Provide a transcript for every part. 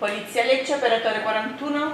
Polizia Lecce, operatore 41.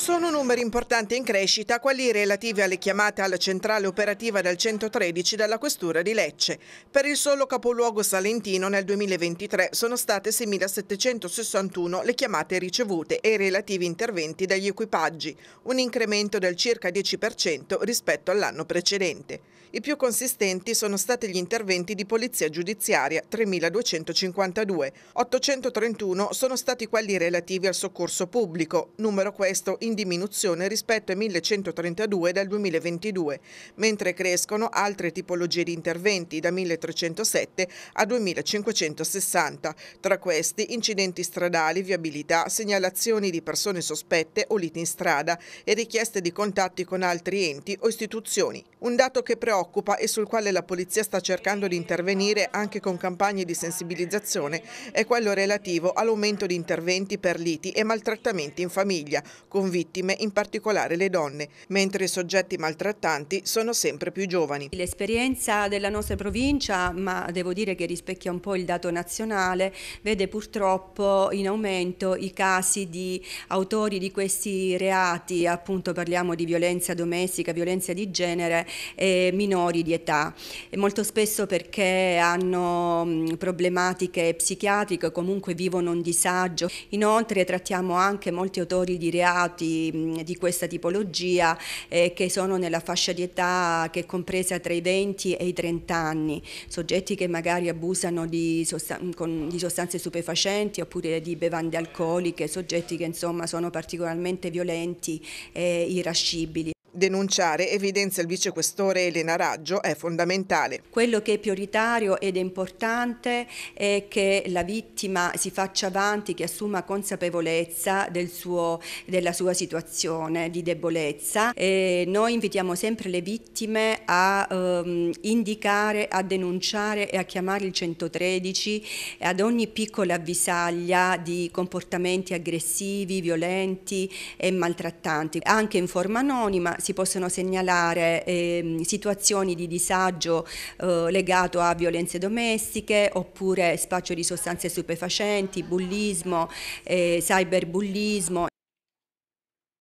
Sono numeri importanti in crescita, quelli relativi alle chiamate alla centrale operativa del 113 della Questura di Lecce. Per il solo capoluogo salentino nel 2023 sono state 6.761 le chiamate ricevute e i relativi interventi dagli equipaggi, un incremento del circa 10% rispetto all'anno precedente. I più consistenti sono stati gli interventi di polizia giudiziaria, 3.252. 831 sono stati quelli relativi al soccorso pubblico, numero questo in in diminuzione rispetto ai 1132 del 2022, mentre crescono altre tipologie di interventi da 1307 a 2560, tra questi incidenti stradali, viabilità, segnalazioni di persone sospette o liti in strada e richieste di contatti con altri enti o istituzioni. Un dato che preoccupa e sul quale la Polizia sta cercando di intervenire anche con campagne di sensibilizzazione è quello relativo all'aumento di interventi per liti e maltrattamenti in famiglia, convinti vittime, in particolare le donne, mentre i soggetti maltrattanti sono sempre più giovani. L'esperienza della nostra provincia, ma devo dire che rispecchia un po' il dato nazionale, vede purtroppo in aumento i casi di autori di questi reati, appunto parliamo di violenza domestica, violenza di genere e minori di età, e molto spesso perché hanno mm, problematiche psichiatriche, comunque vivono un disagio. Inoltre trattiamo anche molti autori di reati malati di questa tipologia eh, che sono nella fascia di età che è compresa tra i 20 e i 30 anni, soggetti che magari abusano di, sostan con, di sostanze stupefacenti oppure di bevande alcoliche, soggetti che insomma sono particolarmente violenti e irascibili. Denunciare, evidenzia il vicequestore Elena Raggio, è fondamentale. Quello che è prioritario ed è importante è che la vittima si faccia avanti, che assuma consapevolezza del suo, della sua situazione di debolezza. E noi invitiamo sempre le vittime a ehm, indicare, a denunciare e a chiamare il 113 ad ogni piccola avvisaglia di comportamenti aggressivi, violenti e maltrattanti, anche in forma anonima si possono segnalare eh, situazioni di disagio eh, legato a violenze domestiche oppure spaccio di sostanze stupefacenti, bullismo, eh, cyberbullismo,